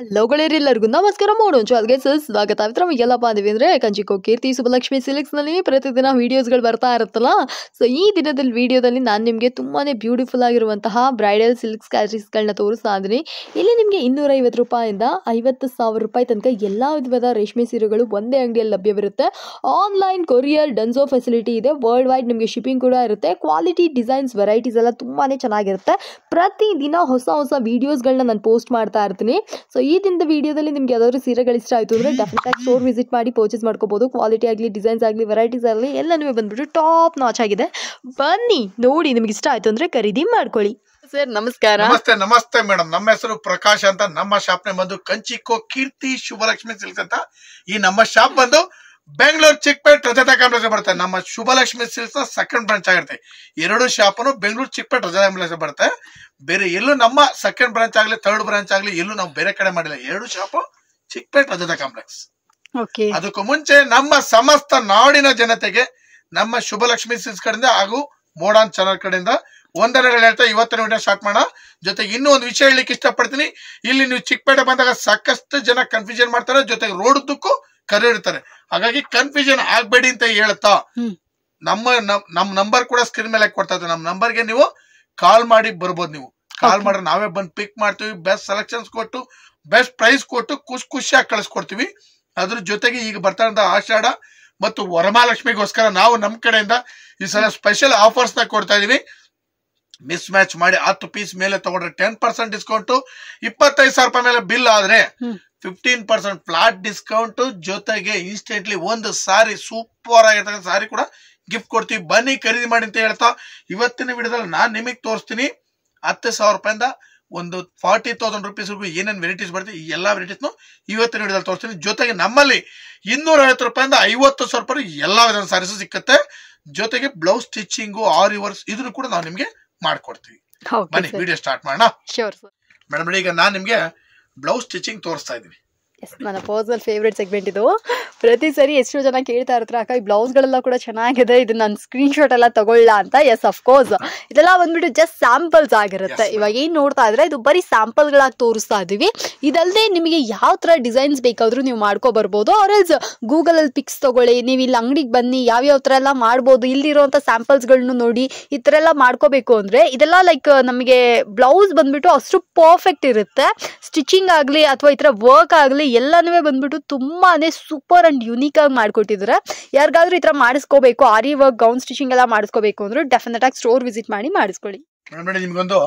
hello ಎಲ್ಲರಿಗೂ ನಮಸ್ಕಾರ ಮಾಡೋಂಚು ಅಲ್ಲಿಗೆ ಸರ್ ಸ್ವಾಗತ ಆಯ್ತು ನಮಗೆ ಅಂದ್ರೆ ಅಂದರೆ ಕಂಚಿಕೋ ಕೀರ್ತಿ ಸಿಲ್ಕ್ಸ್ ಸಿಲಿಕ್ಸ್ನಲ್ಲಿ ಪ್ರತಿದಿನ ಗಳು ಬರ್ತಾ ಇರುತ್ತಲ್ಲ ಸೊ ಈ ದಿನದಲ್ಲಿ ವಿಡಿಯೋದಲ್ಲಿ ನಾನು ನಿಮಗೆ ತುಂಬಾನೇ ಬ್ಯೂಟಿಫುಲ್ ಆಗಿರುವಂತಹ ಬ್ರೈಡಲ್ ಸಿಲ್ಕ್ಸ್ ಗಳನ್ನ ತೋರಿಸ್ತಾ ಇದ್ದೀನಿ ಇಲ್ಲಿ ನಿಮಗೆ ಐವತ್ತು ರೂಪಾಯಿಂದ ಐವತ್ತು ಸಾವಿರ ರೂಪಾಯಿ ತನಕ ಎಲ್ಲ ವಿಧವಾದ ರೇಷ್ಮೆ ಸೀರೆಗಳು ಒಂದೇ ಅಂಗಡಿಯಲ್ಲಿ ಲಭ್ಯವಿರುತ್ತೆ ಆನ್ಲೈನ್ ಕೊರಿಯರ್ ಡನ್ಸೋ ಫೆಸಿಲಿಟಿ ಇದೆ ವರ್ಲ್ಡ್ ವೈಡ್ ನಿಮಗೆ ಶಿಪ್ಪಿಂಗ್ ಕೂಡ ಇರುತ್ತೆ ಕ್ವಾಲಿಟಿ ಡಿಸೈನ್ಸ್ ವೆರೈಟೀಸ್ ಎಲ್ಲ ತುಂಬಾನೇ ಚೆನ್ನಾಗಿರುತ್ತೆ ಪ್ರತಿದಿನ ಹೊಸ ಹೊಸ ವೀಡಿಯೋಸ್ಗಳನ್ನ ನಾನು ಪೋಸ್ಟ್ ಮಾಡ್ತಾ ಇರ್ತೀನಿ ಸೊ ಈ ದಿನದ ವಿಡಿಯೋದಲ್ಲಿ ನಿಮ್ಗೆ ಯಾವ್ದಾದ್ರು ಸೀರೆಗಳು ಇಷ್ಟ ಆಯ್ತು ಅಂದ್ರೆ ಡೆಫಿನೆಟ್ ಆಗಿ ಸ್ಟೋರ್ ವಿಸಿಟ್ ಮಾಡಿ ಪರ್ಚೇಸ್ ಮಾಡ್ಕೋಬಹುದು ಕ್ವಾಲಿಟಿ ಆಗಲಿ ಡಿಸೈನ್ಸ್ ಆಗಲಿ ವೆರೈಟೀಸ್ ಆಗಲಿ ಎಲ್ಲನೂ ಬಂದ್ಬಿಟ್ಟು ಟಾಪ್ ನಾಚ್ ಆಗಿದೆ ಬನ್ನಿ ನೋಡಿ ನಿಮ್ಗೆ ಇಷ್ಟ ಆಯ್ತು ಅಂದ್ರೆ ಖರೀದಿ ಮಾಡ್ಕೊಳ್ಳಿ ಸರ್ ನಮಸ್ಕಾರ ನಮಸ್ತೆ ನಮಸ್ತೆ ಮೇಡಮ್ ನಮ್ಮ ಹೆಸರು ಪ್ರಕಾಶ್ ಅಂತ ನಮ್ಮ ಶಾಪ್ನೆ ಬಂದು ಕಂಚಿಕೋ ಕೀರ್ತಿ ಶುಭಲಕ್ಷ್ಮಿ ಸಿಲ್ಕ್ ಅಂತ ಈ ನಮ್ಮ ಶಾಪ್ ಬಂದು ಬೆಂಗಳೂರು ಚಿಕ್ಕಪೇಟ್ ರಜತಾ ಕಾಂಪ್ಲೆಕ್ಸ್ ಬರುತ್ತೆ ನಮ್ಮ ಶುಭಲಕ್ಷ್ಮಿ ಸಿಲ್ಸ್ ಸೆಕೆಂಡ್ ಬ್ರಾಂಚ್ ಆಗಿರುತ್ತೆ ಎರಡು ಶಾಪನು ಬೆಂಗಳೂರು ಚಿಕ್ಕಪೇಟ್ ರಜತ ಕಾಂಪ್ಲೆಕ್ಸ್ ಬರುತ್ತೆ ಬೇರೆ ಎಲ್ಲೂ ನಮ್ಮ ಸೆಕೆಂಡ್ ಬ್ರಾಂಚ್ ಆಗಲಿ ಥರ್ಡ್ ಬ್ರಾಂಚ್ ಆಗಲಿ ಎಲ್ಲೂ ನಾವು ಬೇರೆ ಕಡೆ ಮಾಡಿಲ್ಲ ಎರಡು ಶಾಪು ಚಿಕ್ಕಪೇಟ್ ರಜತಾ ಕಾಂಪ್ಲೆಕ್ಸ್ ಅದಕ್ಕೂ ಮುಂಚೆ ನಮ್ಮ ಸಮಸ್ತ ನಾಡಿನ ಜನತೆಗೆ ನಮ್ಮ ಶುಭಲಕ್ಷ್ಮಿ ಸಿಲ್ಸ್ ಕಡೆಯಿಂದ ಹಾಗೂ ಮೋಡಾನ್ ಚಾನಲ್ ಕಡೆಯಿಂದ ಒಂದೆರಡು ಹೇಳ್ತಾ ಇವತ್ತಿನ ವಿಡಿಯೋ ಸ್ಟಾರ್ಟ್ ಮಾಡೋಣ ಜೊತೆಗೆ ಇನ್ನೂ ಒಂದು ವಿಷಯ ಹೇಳಲಿಕ್ಕೆ ಇಷ್ಟಪಡ್ತೀನಿ ಇಲ್ಲಿ ನೀವು ಚಿಕ್ಕಪೇಟೆ ಬಂದಾಗ ಸಾಕಷ್ಟು ಜನ ಕನ್ಫ್ಯೂಷನ್ ಮಾಡ್ತಾರೆ ಜೊತೆಗೆ ರೋಡ್ ದುಕ್ಕು ಕರೆ ಇಡ್ತಾರೆ ಹಾಗಾಗಿ ಕನ್ಫ್ಯೂಷನ್ ಆಗ್ಬೇಡಿ ಅಂತ ಹೇಳ್ತಾ ನಮ್ಮ ನಮ್ ನಂಬರ್ ಕೂಡ ಸ್ಕ್ರೀನ್ ಮೇಲೆ ಕೊಡ್ತಾ ಇದ್ದೆ ನಮ್ ನಂಬರ್ಗೆ ನೀವು ಕಾಲ್ ಮಾಡಿ ಬರ್ಬೋದು ನೀವು ಕಾಲ್ ಮಾಡಿ ನಾವೇ ಬಂದು ಪಿಕ್ ಮಾಡ್ತೀವಿ ಬೆಸ್ಟ್ ಸೆಲೆಕ್ಷನ್ಸ್ ಕೊಟ್ಟು ಬೆಸ್ಟ್ ಪ್ರೈಸ್ ಕೊಟ್ಟು ಖುಷಿ ಖುಷಿಯಾಗಿ ಕಳಿಸ್ಕೊಡ್ತೀವಿ ಅದ್ರ ಜೊತೆಗೆ ಈಗ ಬರ್ತಾ ಇರೋ ಆಷಾಢ ಮತ್ತು ವರಮಹಾಲಕ್ಷ್ಮಿಗೋಸ್ಕರ ನಾವು ನಮ್ ಕಡೆಯಿಂದ ಈ ಸಲ ಸ್ಪೆಷಲ್ ಆಫರ್ಸ್ ನ ಕೊಡ್ತಾ ಇದೀವಿ ಮಿಸ್ ಮ್ಯಾಚ್ ಮಾಡಿ ಹತ್ತು ಪೀಸ್ ಮೇಲೆ ತಗೊಂಡ್ರೆ ಟೆನ್ ಪರ್ಸೆಂಟ್ ಡಿಸ್ಕೌಂಟು ಇಪ್ಪತ್ತೈದು ಸಾವಿರ ರೂಪಾಯಿ ಮೇಲೆ ಬಿಲ್ ಆದ್ರೆ ಫಿಫ್ಟೀನ್ ಪರ್ಸೆಂಟ್ ಫ್ಲಾಟ್ ಡಿಸ್ಕೌಂಟು ಜೊತೆಗೆ ಇನ್ಸ್ಟೆಂಟ್ಲಿ ಒಂದು ಸಾರಿ ಸೂಪರ್ ಆಗಿರ್ತಕ್ಕಂಥ ಸಾರಿ ಕೂಡ ಗಿಫ್ಟ್ ಕೊಡ್ತೀವಿ ಬನ್ನಿ ಖರೀದಿ ಮಾಡಿ ಅಂತ ಹೇಳ್ತಾ ಇವತ್ತಿನ ವಿಡಿಯೋದಲ್ಲಿ ನಾನು ನಿಮಗೆ ತೋರಿಸ್ತೀನಿ ಹತ್ತು ಸಾವಿರ ರೂಪಾಯಿಂದ ಒಂದು ಫಾರ್ಟಿ ತೌಸಂಡ್ ರುಪೀಸ್ವರೆಗೂ ಏನೇನು ವೆರೈಟೀಸ್ ಬರ್ತೀವಿ ಈ ಎಲ್ಲ ವೆರೈಟೀಸ್ನು ಇವತ್ತಿನ ವಿಡಿಯೋದಲ್ಲಿ ತೋರಿಸ್ತೀನಿ ಜೊತೆಗೆ ನಮ್ಮಲ್ಲಿ ಇನ್ನೂರ ಐವತ್ತು ರೂಪಾಯಿಂದ ಐವತ್ತು ಸಾವಿರ ರೂಪಾಯಿ ಎಲ್ಲ ವಿಧದ ಸಾರೀಸು ಸಿಕ್ಕತ್ತೆ ಜೊತೆಗೆ ಬ್ಲೌಸ್ ಸ್ಟಿಚಿಂಗು ಆರ್ ಇವರ್ಸ್ ಇದನ್ನು ಕೂಡ ನಾವು ನಿಮಗೆ ಮಾಡ್ಕೊಡ್ತೀವಿ ಬನ್ನಿ ವಿಡಿಯೋ ಸ್ಟಾರ್ಟ್ ಮಾಡೋಣ ಮೇಡಮ್ ಈಗ ನಾನು ನಿಮಗೆ ಬ್ಲೌಸ್ ಸ್ಟಿಚಿಂಗ್ ತೋರಿಸ್ತಾ ಇದ್ದೀವಿ ಎಸ್ ನನ್ನ ಪರ್ಸ್ನಲ್ ಫೇವ್ರೆಟ್ ಸೆಗ್ಮೆಂಟ್ ಇದು ಪ್ರತಿ ಸರಿ ಎಷ್ಟು ಜನ ಕೇಳ್ತಾ ಇರ್ತಾರೆ ಅಕ್ಕ ಈ ಬ್ಲೌಸ್ಗಳೆಲ್ಲ ಕೂಡ ಚೆನ್ನಾಗಿದೆ ಇದು ನಾನು ಸ್ಕ್ರೀನ್ಶಾಟ್ ಎಲ್ಲ ತಗೊಳ್ಳ ಅಂತ ಎಸ್ ಅಫ್ಕೋರ್ಸ್ ಇದೆಲ್ಲ ಬಂದ್ಬಿಟ್ಟು ಜಸ್ಟ್ ಸ್ಯಾಂಪಲ್ಸ್ ಆಗಿರುತ್ತೆ ಇವಾಗ ಏನು ನೋಡ್ತಾ ಇದ್ರೆ ಇದು ಬರೀ ಸ್ಯಾಂಪಲ್ಗಳಾಗಿ ತೋರಿಸ್ತಾ ಇದೀವಿ ಇದಲ್ಲದೆ ನಿಮಗೆ ಯಾವ ಥರ ಡಿಸೈನ್ಸ್ ಬೇಕಾದರೂ ನೀವು ಮಾಡ್ಕೋ ಬರ್ಬೋದು ಎಲ್ಸ್ ಗೂಗಲಲ್ಲಿ ಪಿಕ್ಸ್ ತಗೊಳ್ಳಿ ನೀವು ಇಲ್ಲಿ ಅಂಗಡಿಗೆ ಬನ್ನಿ ಯಾವ ಥರ ಎಲ್ಲ ಮಾಡ್ಬೋದು ಇಲ್ಲಿರುವಂಥ ಸ್ಯಾಂಪಲ್ಸ್ಗಳನ್ನು ನೋಡಿ ಈ ಥರ ಎಲ್ಲ ಮಾಡ್ಕೋಬೇಕು ಅಂದರೆ ಇದೆಲ್ಲ ಲೈಕ್ ನಮಗೆ ಬ್ಲೌಸ್ ಬಂದ್ಬಿಟ್ಟು ಅಷ್ಟು ಪರ್ಫೆಕ್ಟ್ ಇರುತ್ತೆ ಸ್ಟಿಚಿಂಗ್ ಆಗಲಿ ಅಥವಾ ಈ ಥರ ವರ್ಕ್ ಆಗಲಿ ಎಲ್ಲನೂ ಬಂದ್ಬಿಟ್ಟು ತುಂಬಾನೇ ಸೂಪರ್ ಯುನೀಕ್ ಆಗಿ ಮಾಡ್ಕೊಟ್ಟಿದ್ರೆ ಯಾರಿಗಾದ್ರೂ ಈ ಥರ ಮಾಡಿಸ್ಕೋಬೇಕು ಆರಿ ವರ್ಕ್ ಗೌನ್ ಸ್ಟಿಚಿಂಗ್ ಎಲ್ಲ ಮಾಡಿಸ್ಕೋಬೇಕು ಅಂದ್ರೆ ಡೆಫಿನೆಟ್ ಆಗಿ ಸ್ಟೋರ್ ವಿಸಿಟ್ ಮಾಡಿ ಮಾಡಿಸ್ಕೊಳ್ಳಿ ನಿಮ್ಗೊಂದು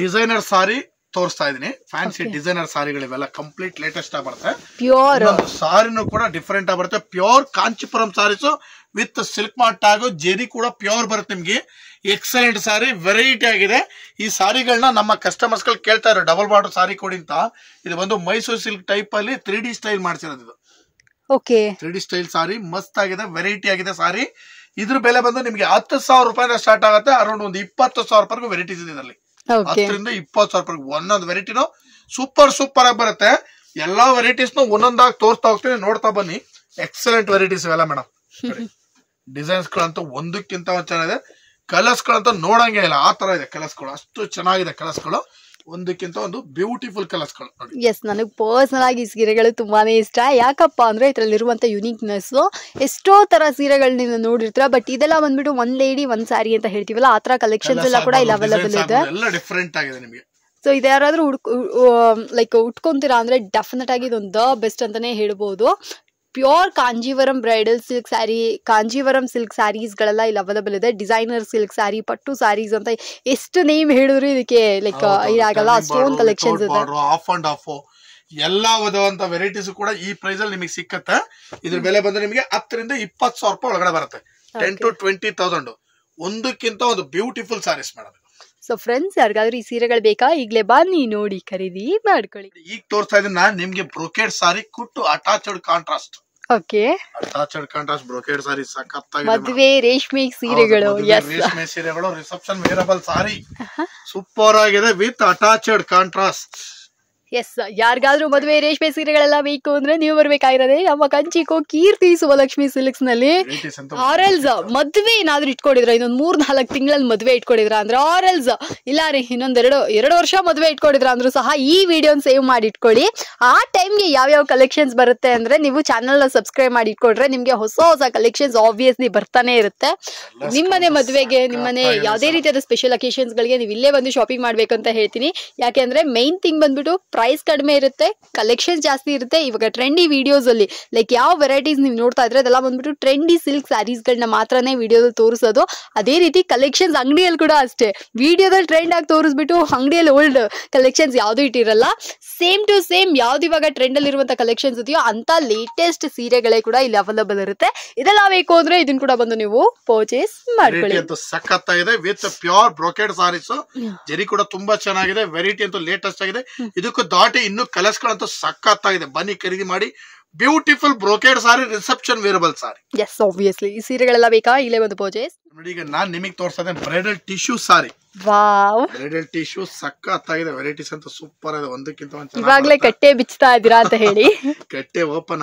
ಡಿಸೈನರ್ ಸಾರಿ ತೋರಿಸ್ತಾ ಇದೀನಿ ಫ್ಯಾನ್ಸಿ ಡಿಸೈನರ್ ಸಾರಿಗಳಿವೆಲ್ಲ ಕಂಪ್ಲೀಟ್ ಲೇಟೆಸ್ಟ್ ಆಗಿ ಬರುತ್ತೆ ಪ್ಯೂರ್ ಸಾರಿನೂ ಕೂಡ ಡಿಫ್ರೆಂಟ್ ಆಗಿ ಬರುತ್ತೆ pure Kanchipuram saris with silk ಮಾರ್ಟಾಗು ಜೇರಿ ಕೂಡ ಪ್ಯೂರ್ ಬರುತ್ತೆ ನಿಮಗೆ ಎಕ್ಸಲೆಂಟ್ ಸಾರಿ ವೆರೈಟಿ ಆಗಿದೆ ಈ ಸಾರಿಗಳನ್ನ ನಮ್ಮ ಕಸ್ಟಮರ್ಸ್ ಗಳು ಕೇಳ್ತಾ ಇರೋ ಡಬಲ್ ಬಾರ್ಡರ್ ಸಾರಿ ಕೊಡಿ ಅಂತ ಇದು ಬಂದು ಮೈಸೂರು ಸಿಲ್ಕ್ ಟೈಪ್ ಅಲ್ಲಿ ತ್ರೀ ಡಿ ಸ್ಟೈಲ್ ಮಾಡಿಸಿರೋದು ಇದು okay three D style sari ಮಸ್ತ್ ಆಗಿದೆ ವೆರೈಟಿ ಆಗಿದೆ ಸಾರಿ ಇದ್ರ ಬೆಲೆ ಬಂದು ನಿಮಗೆ ಹತ್ತು ಸಾವಿರ ರೂಪಾಯಿ ಸ್ಟಾರ್ಟ್ ಆಗುತ್ತೆ ಅರೌಂಡ್ ಒಂದು ಇಪ್ಪತ್ತು ಸಾವಿರ ರೂಪಾಯಿ ವೆರೈಟೀಸ್ ಇದೆ ಇದರಲ್ಲಿ ಹತ್ತರಿಂದ ಇಪ್ಪತ್ತು ಸಾವಿರ ರೂಪಾಯಿ ಒಂದೊಂದು ವೆರೈಟಿನೂ ಸೂಪರ್ ಸೂಪರ್ ಆಗಿ ಬರುತ್ತೆ ಎಲ್ಲಾ ವೆರೈಟೀಸ್ ನು ಒಂದೊಂದಾಗಿ ತೋರಿಸ್ತಾ ಹೋಗ್ತೀನಿ ನೋಡ್ತಾ ಬನ್ನಿ ಎಕ್ಸಲೆಂಟ್ ವೆರೈಟೀಸ್ ಇವೆಲ್ಲ ಮೇಡಮ್ ಡಿಸೈನ್ಸ್ ಡಿಸೈನ್ಸ್ಗಳಂತೂ ಒಂದಕ್ಕಿಂತ ಒಂದು ಚೆನ್ನಾಗಿದೆ ಕಲರ್ಸ್ಗಳಂತೂ ನೋಡಂಗೆ ಇಲ್ಲ ಆ ತರ ಇದೆ ಕಲರ್ಸ್ಗಳು ಅಷ್ಟು ಚೆನ್ನಾಗಿದೆ ಕಲರ್ಸ್ಗಳು ಒಂದಕ್ಕಿಂತ ಒಂದು ಬ್ಯೂಟಿಫುಲ್ ಕಲರ್ಸ್ಗಳು ಎಸ್ ನನಗೆ ಪರ್ಸನಲ್ ಆಗಿ ಈ ಸೀರೆಗಳು ತುಂಬಾನೇ ಇಷ್ಟ ಯಾಕಪ್ಪ ಅಂದ್ರೆ ಇದ್ರಲ್ಲಿ ಇರುವಂತ ಯುನೀಕ್ನೆಸ್ ಎಷ್ಟೋ ತರ ಸೀರೆಗಳು ನೀವು ನೋಡಿರ್ತೀರ ಬಟ್ ಇದೆಲ್ಲ ಬಂದ್ಬಿಟ್ಟು ಒಂದ್ ಲೇಡಿ ಒಂದ್ ಸಾರಿ ಅಂತ ಹೇಳ್ತೀವಲ್ಲ ಆ ತರ ಕಲೆಕ್ಷನ್ಸ್ ಎಲ್ಲ ಕೂಡ ಇಲ್ಲಿ ಅವೈಲೇಬಲ್ ಇದೆ ಎಲ್ಲ ಡಿಫ್ರೆಂಟ್ ಆಗಿದೆ ನಿಮಗೆ ಸೊ ಇದು ಯಾರಾದರೂ ಲೈಕ್ ಉಟ್ಕೊಂತೀರಾ ಅಂದ್ರೆ ಡೆಫಿನೆಟ್ ಆಗಿ ಇದೊಂದು ದ ಬೆಸ್ಟ್ ಅಂತಾನೆ ಹೇಳ್ಬೋದು pure Kanjeevaram bridal silk sari Kanjeevaram silk ಸ್ಯಾರೀಸ್ಗಳೆಲ್ಲ ಇಲ್ಲಿ ಅವೈಲಬಲ್ ಇದೆ ಡಿಸೈನರ್ ಸಿಲ್ಕ್ ಸ್ಯಾರಿ ಪಟ್ಟು ಸ್ಯಾರೀಸ್ ಅಂತ ಎಷ್ಟು ನೇಮ್ ಹೇಳಿದ್ರು ಇದಕ್ಕೆ ಲೈಕ್ ಆಗಲ್ಲ ಅಷ್ಟೊಂದು ಕಲೆಕ್ಷನ್ಸ್ ಇದೆ ಆಫ್ ಅಂಡ್ ಆಫ್ ಎಲ್ಲ ವಿಧವಂತ ವೆರೈಟೀಸ್ ಕೂಡ ಈ ಪ್ರೈಸ್ ಅಲ್ಲಿ ನಿಮಗೆ ಸಿಕ್ಕತ್ತೆ ಇದ್ರ ಬೆಲೆ ಬಂದ್ರೆ ನಿಮಗೆ ಹತ್ತರಿಂದ ಇಪ್ಪತ್ ಸಾವಿರ ರೂಪಾಯಿ ಒಳಗಡೆ ಬರುತ್ತೆ ಟೆನ್ ಟು ಟ್ವೆಂಟಿ ತೌಸಂಡ್ ಒಂದಕ್ಕಿಂತ ಒಂದು beautiful saris madam so friends ಯಾರಿಗಾದ್ರೂ ಈ ಸೀರೆಗಳು ಬೇಕಾ ಈಗಲೇ ಬನ್ನಿ ನೋಡಿ ಖರೀದಿ ಮಾಡ್ಕೊಳ್ಳಿ ಈಗ ತೋರಿಸ್ತಾ ಇದ್ದೀನಿ ನಾನು ನಿಮಗೆ ಬ್ರೊಕೇಡ್ ಸಾರಿ ಕುಟ್ಟು attached contrast okay attached sari ಸಖತ್ ಮದುವೆ ರೇಷ್ಮೆ ಸೀರೆಗಳು ರೇಷ್ಮೆ ಸೀರೆಗಳು ರಿಸೆಪ್ಷನ್ ವೇರಬಲ್ ಸಾರಿ ಸೂಪರ್ ಆಗಿದೆ ವಿತ್ ಅಟಾಚಡ್ ಕಾಂಟ್ರಾಸ್ಟ್ ಎಸ್ ಯಾರಿಗಾದ್ರೂ ಮದುವೆ ರೇಷ್ಮೆ ಸೀರೆಗಳೆಲ್ಲ ಬೇಕು ಅಂದ್ರೆ ನೀವು ಬರ್ಬೇಕಾಗಿರೋದೆ ನಮ್ಮ ಕಂಚಿಕೋ ಕೀರ್ತಿ ಸುವಲಕ್ಷ್ಮಿ ಸಿಲ್ಕ್ಸ್ ನಲ್ಲಿ ಆರಲ್ಸ್ ಮದ್ವೆ ಏನಾದ್ರೂ ಇಟ್ಕೊಂಡಿದ್ರ ಇನ್ನೊಂದ್ ಮೂರ್ ನಾಲ್ಕು ತಿಂಗಳಲ್ಲಿ ಮದ್ವೆ ಇಟ್ಕೊಂಡಿದ್ರ ಅಂದ್ರೆ ಆರಲ್ಸ್ ಇಲ್ಲ ರೀ ಇನ್ನೊಂದೆರಡು ಎರಡು ವರ್ಷ ಮದ್ವೆ ಇಟ್ಕೊಂಡಿದ್ರ ಅಂದ್ರೂ ಸಹ ಈ ವಿಡಿಯೋ ಸೇವ್ ಮಾಡಿ ಇಟ್ಕೊಳ್ಳಿ ಆ ಟೈಮ್ಗೆ ಯಾವ ಕಲೆಕ್ಷನ್ಸ್ ಬರುತ್ತೆ ಅಂದ್ರೆ ನೀವು ಚಾನಲ್ ನ ಸಬ್ಸ್ಕ್ರೈಬ್ ಮಾಡಿ ಇಟ್ಕೊಂಡ್ರೆ ನಿಮ್ಗೆ ಹೊಸ ಹೊಸ ಕಲೆಕ್ಷನ್ಸ್ ಆಬ್ವಿಯಸ್ಲಿ ಬರ್ತಾನೆ ಇರುತ್ತೆ ನಿಮ್ಮನೆ ಮದ್ವೆಗೆ ನಿಮ್ಮನೆ ಯಾವುದೇ ರೀತಿಯಾದ ಸ್ಪೆಷಲ್ ಅಕೇಶನ್ಸ್ ಗಳಿಗೆ ನೀವು ಇಲ್ಲೇ ಬಂದು ಶಾಪಿಂಗ್ ಮಾಡ್ಬೇಕಂತ ಹೇಳ್ತೀನಿ ಯಾಕೆಂದ್ರೆ ಮೈನ್ ಥಿಂಗ್ ಬಂದ್ಬಿಟ್ಟು ಪ್ರೈಸ್ ಕಡಿಮೆ ಇರುತ್ತೆ ಕಲೆಕ್ಷನ್ ಜಾಸ್ತಿ ಇರುತ್ತೆ ಇವಾಗ ಟ್ರೆಂಡಿ ಅಲ್ಲಿ ಲೈಕ್ ಯಾವ ವೆರೈಟೀಸ್ ನೀವು ನೋಡ್ತಾ ಇದ್ರೆ ಅದೆಲ್ಲ ಬಂದ್ಬಿಟ್ಟು ಟ್ರೆಂಡಿ ಸಿಲ್ಕ್ ಸ್ಯಾರೀಸ್ಗಳನ್ನ ಮಾತ್ರನೇ ವಿಡಿಯೋದಲ್ಲಿ ತೋರಿಸೋದು ಅದೇ ರೀತಿ ಕಲೆಕ್ಷನ್ಸ್ ಅಂಗಡಿಯಲ್ಲಿ ಕೂಡ ಅಷ್ಟೇ ವಿಡಿಯೋದಲ್ಲಿ ಟ್ರೆಂಡ್ ಆಗಿ ತೋರಿಸ್ಬಿಟ್ಟು ಅಂಗಡಿಯಲ್ಲಿ ಓಲ್ಡ್ ಕಲೆಕ್ಷನ್ಸ್ ಯಾವುದೂ ಇಟ್ಟಿರಲ್ಲ ಸೇಮ್ ಟು ಸೇಮ್ ಯಾವ್ದು ಇವಾಗ ಟ್ರೆಂಡಲ್ಲಿ ಇರುವಂತ ಕಲೆಕ್ಷನ್ಸ್ ಇದೆಯೋ ಅಂತ ಲೇಟೆಸ್ಟ್ ಸೀರೆಗಳೇ ಕೂಡ ಇಲ್ಲಿ ಅವೈಲೇಬಲ್ ಇರುತ್ತೆ ಇದೆಲ್ಲ ಬೇಕು ಅಂದ್ರೆ ಇದನ್ನ ಕೂಡ ಬಂದು ನೀವು ಪರ್ಚೇಸ್ ಮಾಡ್ಕೊಳ್ಳಿ ಸಖತ್ ಆಗಿದೆ ವಿತ್ ಪ್ಯೂರ್ ಬ್ರೋಕೆಡ್ ಸಾರೀಸ್ ಜರಿ ಕೂಡ ತುಂಬಾ ಚೆನ್ನಾಗಿದೆ ವೆರೈಟಿ ಅಂತೂ ಲೇಟೆಸ್ಟ್ ಆಗಿದೆ ಇದಕ್ಕೂ ದಾಟಿ ಇನ್ನು ಕಲೆಸ್ಗಳಂತೂ ಸಕ್ಕತ್ತಾಗಿದೆ ಬನ್ನಿ ಖರೀದಿ ಮಾಡಿ beautiful brocade sari reception wearable sari yes obviously ಈ ಸೀರೆಗಳೆಲ್ಲ ಬೇಕಾ ಇಲ್ಲೇ ಒಂದು ಪರ್ಚೇಸ್ ನೋಡಿ ಈಗ ನಾನು ನಿಮಗೆ ತೋರಿಸ್ತಾ ಬ್ರೈಡಲ್ ಟಿಶ್ಯೂ ಸಾರಿ ವಾವ್ ಇವಾಗ್ಲೇ ಕಟ್ಟೆ ಬಿಚ್ತಾ ಇದ್ದೀರಾ ಅಂತ ಹೇಳಿ ಕಟ್ಟೆ ಓಪನ್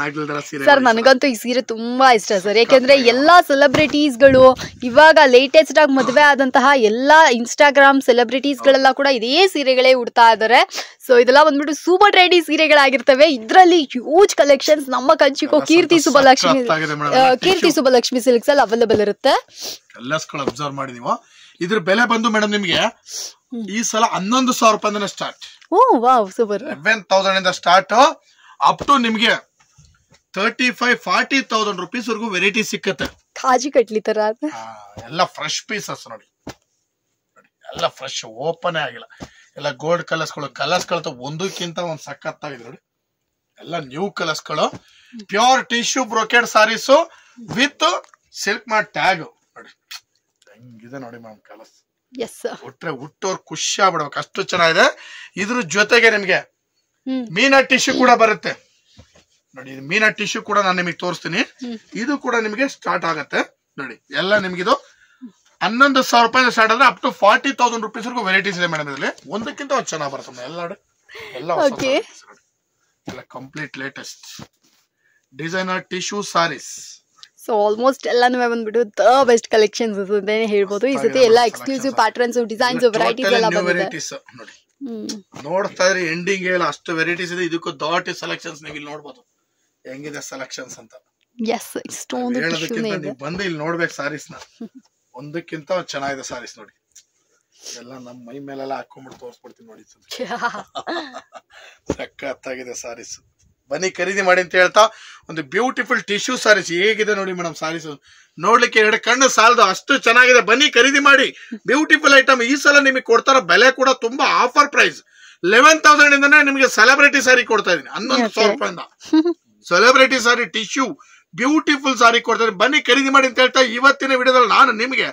ಸರ್ ನನಗಂತೂ ಈ ಸೀರೆ ತುಂಬಾ ಇಷ್ಟ ಸರ್ ಯಾಕೆಂದ್ರೆ ಎಲ್ಲಾ ಸೆಲೆಬ್ರಿಟೀಸ್ ಗಳು ಇವಾಗ ಲೇಟೆಸ್ಟ್ ಆಗಿ ಮದುವೆ ಆದಂತಹ ಎಲ್ಲಾ ಇನ್ಸ್ಟಾಗ್ರಾಮ್ ಸೆಲೆಬ್ರಿಟೀಸ್ ಗಳೆಲ್ಲ ಕೂಡ ಇದೇ ಸೀರೆಗಳೇ ಉಡ್ತಾ ಇದ್ದಾರೆ ಸೊ ಇದೆಲ್ಲ ಬಂದ್ಬಿಟ್ಟು ಸೂಪರ್ ಟ್ರೆಂಡಿ ಸೀರೆಗಳಾಗಿರ್ತವೆ ಇದರಲ್ಲಿ ಹ್ಯೂಜ್ ಕಲೆಕ್ಷನ್ಸ್ ನಮ್ಮ ಕಂಚಿಕೋ ಕೀರ್ತಿ ಸುಬ್ಬಲಕ್ಷ್ಮಿ ಕೀರ್ತಿ ಸುಬ್ಬಲಕ್ಷ್ಮಿ ಸಿಲ್ಕ್ಸ್ ಅಲ್ಲಿ ಅವೈಲೇಬಲ್ ಇರುತ್ತೆ ಅಬ್ಸರ್ವ್ ಮಾಡಿ ನೀವು ಇದ್ರ ಬೆಲೆ ಬಂದು ಮೇಡಮ್ ನಿಮಗೆ ಈ ಸಲ ಹನ್ನೊಂದು ಸಾವಿರ ರೂಪಾಯಿಂದ ಸ್ಟಾರ್ಟ್ ಓ ಸೂಪರ್ ಸೆವೆನ್ ತೌಸಂಡ್ ಇಂದ ಸ್ಟಾರ್ಟ್ ಅಪ್ ಟು ನಿಮಗೆ thirty five forty thousand rupees ವರ್ಗು ವೆರೈಟಿ ಸಿಕ್ಕತ್ತೆ ಕಾಜಿ ಕಟ್ಲಿ ತರ ಎಲ್ಲ ಫ್ರೆಶ್ ಪೀಸಸ್ ನೋಡಿ ಎಲ್ಲ ಫ್ರೆಶ್ ಓಪನ್ ಆಗಿಲ್ಲ ಎಲ್ಲ ಗೋಲ್ಡ್ ಕಲರ್ಸ್ ಕಲರ್ಸ್ಗಳು ಕಲರ್ಸ್ಗಳು ಒಂದಕ್ಕಿಂತ ಒಂದು ಸಖತ್ತಾಗಿದೆ ನೋಡಿ ಎಲ್ಲ ನ್ಯೂ ಕಲರ್ಸ್ ಕಲರ್ಸ್ಗಳು pure tissue brocade saris with silk ಮಾಡ್ ಟ್ಯಾಗ್ ನೋಡಿ ಇದೆ ನೋಡಿ ಮ್ಯಾಮ್ ಕಲರ್ಸ್ ಉಟ್ರೆ ಹುಟ್ಟೋರ್ ಖುಷಿ ಆಗ್ಬಿಡ್ಬೇಕು ಅಷ್ಟು ಚೆನ್ನಾಗಿದೆ ಇದ್ರ ಜೊತೆಗೆ ನಿಮ್ಗೆ ಮೀನಾ ಟಿಶ್ಯೂ ಕೂಡ ಬರುತ್ತೆ ನೋಡಿ ಇದು ಮೀನಾ ಟಿಶ್ಯೂ ಕೂಡ ನಾನು ನಿಮಗೆ ತೋರಿಸ್ತೀನಿ ಇದು ಕೂಡ ನಿಮಗೆ ಸ್ಟಾರ್ಟ್ ಆಗತ್ತೆ ನೋಡಿ ಎಲ್ಲ ನಿಮ್ಗಿದು ಹನ್ನೊಂದು ಸಾವಿರ ರೂಪಾಯಿ ಸ್ಟಾರ್ಟ್ ಆದ್ರೆ up to forty thousand rupees ವರ್ಗೂ ವೆರೈಟೀಸ್ ಇದೆ ಮೇಡಮ್ ಇದರಲ್ಲಿ ಒಂದಕ್ಕಿಂತ ಒಂದು ಚೆನ್ನಾಗಿ ಬರುತ್ತೆ ಎಲ್ಲಾ ಎಲ್ಲ ಎಲ್ಲ complete latest designer tissue saris so almost ಎಲ್ಲಾನು ಬಂದ್ಬಿಟ್ಟು ದ ಬೆಸ್ಟ್ ಕಲೆಕ್ಷನ್ಸ್ ಅಂತಾನೆ ಹೇಳ್ಬೋದು ಈ ಸತಿ ಎಲ್ಲ ಎಕ್ಸ್ಕ್ಲೂಸಿವ್ ಪ್ಯಾಟರ್ನ್ಸ್ ಡಿಸೈನ್ಸ್ ವೆರೈಟೀಸ್ ಎಲ್ಲ ನೋಡ್ತಾ ಇದ್ರೆ ಎಂಡಿಂಗ್ ಹೇಳ ಅಷ್ಟು ವೆರೈಟೀಸ್ ಇದೆ ಇದಕ್ಕೂ ದಾಟಿ ಸೆಲೆಕ್ಷನ್ಸ್ ನೀವು ಇಲ್ಲಿ ನೋಡಬಹುದು ಹೆಂಗಿದೆ ಸೆಲೆಕ್ಷನ್ಸ್ ಅಂತ ಎಸ್ ಇಷ್ಟೊಂದು ಹೇಳೋದಕ್ಕಿಂತ ನೀವು ಬಂದು ಇಲ್ಲಿ ನೋಡ್ಬೇಕು ನ ಒಂದಕ್ಕಿಂತ ಚೆನ್ನಾಗಿದೆ ಸಾರೀಸ್ ನೋಡಿ ಎಲ್ಲ ನಮ್ಮ ಮೈ ಮೇಲೆಲ್ಲ ಹಾಕೊಂಡ್ಬಿಟ್ಟು ತೋರಿಸ್ಬಿಡ್ತೀನಿ ನೋಡಿ ಸಕ್ಕತ್ತಾಗಿದೆ ಸಾರೀಸ್ ಬನ್ನಿ ಖರೀದಿ ಮಾಡಿ ಅಂತ ಹೇಳ್ತಾ ಒಂದು ಬ್ಯೂಟಿಫುಲ್ ಟಿಶ್ಯೂ ಸಾರೀಸ್ ಹೇಗಿದೆ ನೋಡಿ ಮೇಡಮ್ ಸಾರೀಸ್ ನೋಡ್ಲಿಕ್ಕೆ ಎರಡು ಕಣ್ಣು ಸಾಲದು ಅಷ್ಟು ಚೆನ್ನಾಗಿದೆ ಬನ್ನಿ ಖರೀದಿ ಮಾಡಿ ಬ್ಯೂಟಿಫುಲ್ ಐಟಮ್ ಈ ಸಲ ನಿಮಗೆ ಕೊಡ್ತಾರ ಬೆಲೆ ಕೂಡ ತುಂಬಾ ಆಫರ್ ಪ್ರೈಸ್ ಲೆವೆನ್ ತೌಸಂಡ್ ಇಂದನೇ ನಿಮಗೆ ಸೆಲೆಬ್ರಿಟಿ ಸಾರಿ ಕೊಡ್ತಾ ಇದೀನಿ ಹನ್ನೊಂದು ಸಾವಿರ ರೂಪಾಯಿಂದ celebrity sari tissue beautiful sari ಕೊಡ್ತಾರೆ ಬನ್ನಿ ಖರೀದಿ ಮಾಡಿ ಅಂತ ಹೇಳ್ತಾ ಇವತ್ತಿನ ವಿಡಿಯೋದಲ್ಲಿ ನಾನು ನಿಮಗೆ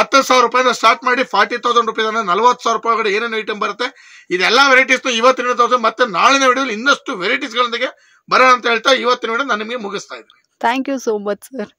ಹತ್ತು ಸಾವಿರ ರೂಪಾಯಿಂದ ಸ್ಟಾರ್ಟ್ ಮಾಡಿ ಫಾರ್ಟಿ ತೌಸಂಡ್ ರುಪೀಸ್ ಅಂದ್ರೆ ನಲ್ವತ್ತು ಸಾವಿರ ರೂಪಾಯಿ ಒಳಗಡೆ ಏನೇನು ಐಟಮ್ ಬರುತ್ತೆ ಇದೆಲ್ಲ ವೆರೈಟೀಸ್ ಇವತ್ತಿನ ತೌಸಂಡ್ ಮತ್ತೆ ನಾಳಿನ ವಿಡಿಯೋದಲ್ಲಿ ಇನ್ನಷ್ಟು ವೆರೈಟೀಸ್ಗಳೊಂದಿಗೆ ಬರೋಣ ಅಂತ ಹೇಳ್ತಾ ಇವತ್ತಿನ ವಿಡಿಯೋ ನಾನು ನಿಮಗೆ ಮುಗಿಸ್ತಾ ಇದ್ದೀನಿ thank you so much sir